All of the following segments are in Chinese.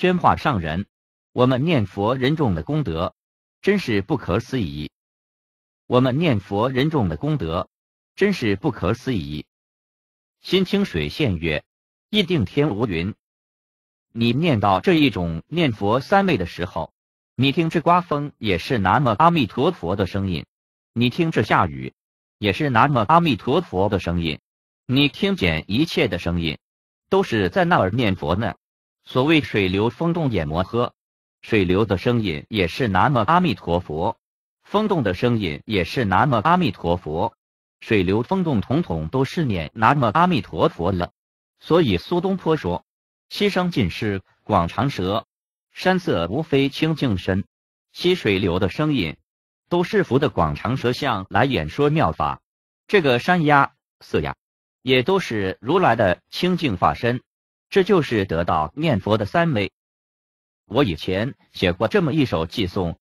宣化上人，我们念佛人众的功德，真是不可思议。我们念佛人众的功德，真是不可思议。心清水现月，一定天无云。你念到这一种念佛三昧的时候，你听这刮风也是南无阿弥陀佛的声音，你听这下雨也是南无阿弥陀佛的声音，你听见一切的声音，都是在那儿念佛呢。所谓水流风动也摩诃，水流的声音也是南无阿弥陀佛，风动的声音也是南无阿弥陀佛，水流风动统统都是念南无阿弥陀佛了。所以苏东坡说：“溪声尽是广长舌，山色无非清净身。”溪水流的声音都是佛的广长舌相来演说妙法，这个山呀色呀也都是如来的清净法身。这就是得到念佛的三昧。我以前写过这么一首偈颂：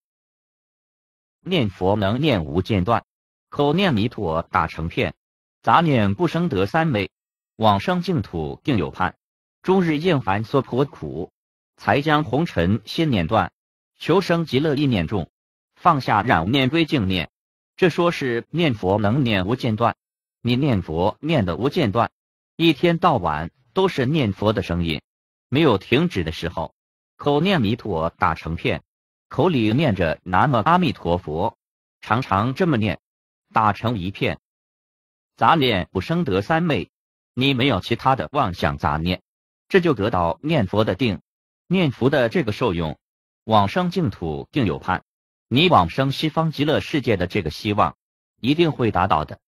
念佛能念无间断，口念弥陀打成片，杂念不生得三昧，往生净土定有盼。终日厌烦娑婆苦，才将红尘心念断，求生极乐意念重，放下染念归净念。这说是念佛能念无间断。你念佛念的无间断，一天到晚。都是念佛的声音，没有停止的时候，口念弥陀打成片，口里念着南无阿弥陀佛，常常这么念，打成一片，杂念不生得三昧，你没有其他的妄想杂念，这就得到念佛的定，念佛的这个受用，往生净土定有盼，你往生西方极乐世界的这个希望，一定会达到的，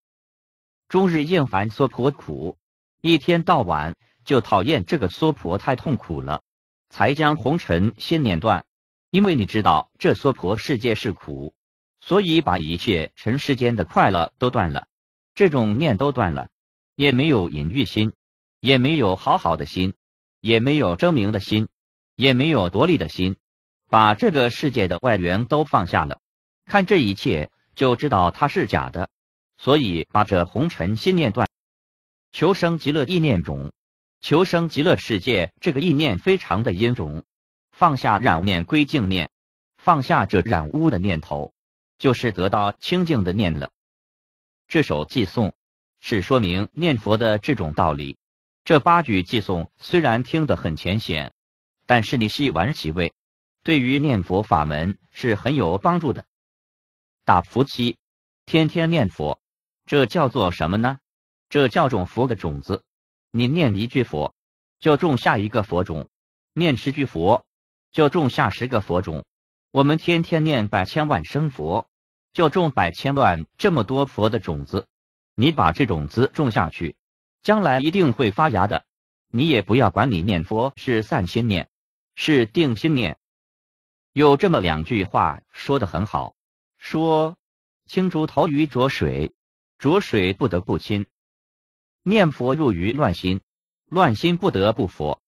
终日厌烦娑婆苦，一天到晚。就讨厌这个娑婆太痛苦了，才将红尘心念断，因为你知道这娑婆世界是苦，所以把一切尘世间的快乐都断了，这种念都断了，也没有隐喻心，也没有好好的心，也没有争名的心，也没有夺利的心，把这个世界的外缘都放下了，看这一切就知道它是假的，所以把这红尘心念断，求生极乐意念中。求生极乐世界这个意念非常的阴重，放下染念归净念，放下这染污的念头，就是得到清净的念了。这首偈颂是说明念佛的这种道理。这八句偈颂虽然听得很浅显，但是你细玩其味，对于念佛法门是很有帮助的。大福气，天天念佛，这叫做什么呢？这叫种佛的种子。你念一句佛，就种下一个佛种；念十句佛，就种下十个佛种。我们天天念百千万生佛，就种百千万这么多佛的种子。你把这种子种下去，将来一定会发芽的。你也不要管你念佛是散心念，是定心念。有这么两句话说的很好：说青竹投于浊水，浊水不得不亲。念佛入于乱心，乱心不得不佛。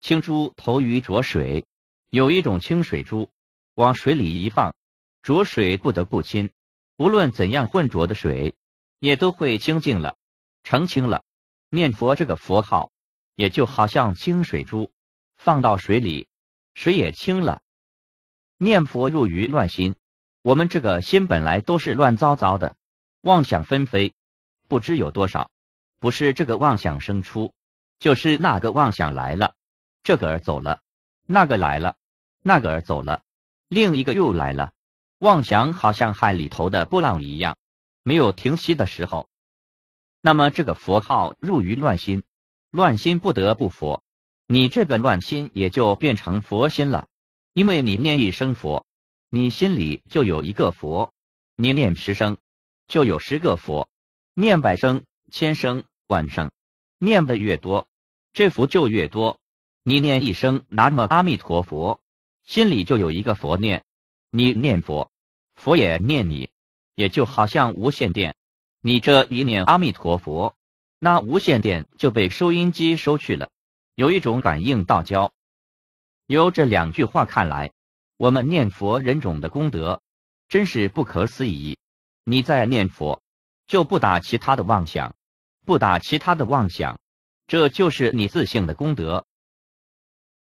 清珠投于浊水，有一种清水珠，往水里一放，浊水不得不清。无论怎样混浊的水，也都会清净了，澄清了。念佛这个佛号，也就好像清水珠放到水里，水也清了。念佛入于乱心，我们这个心本来都是乱糟糟的，妄想纷飞，不知有多少。不是这个妄想生出，就是那个妄想来了，这个儿走了，那个来了，那个儿走了，另一个又来了。妄想好像海里头的波浪一样，没有停息的时候。那么这个佛号入于乱心，乱心不得不佛，你这个乱心也就变成佛心了。因为你念一声佛，你心里就有一个佛；你念十声，就有十个佛；念百声、千声。晚上念的越多，这福就越多。你念一声“南无阿弥陀佛”，心里就有一个佛念。你念佛，佛也念你，也就好像无线电。你这一念阿弥陀佛，那无线电就被收音机收去了。有一种感应道交。由这两句话看来，我们念佛人种的功德真是不可思议。你在念佛，就不打其他的妄想。不打其他的妄想，这就是你自性的功德。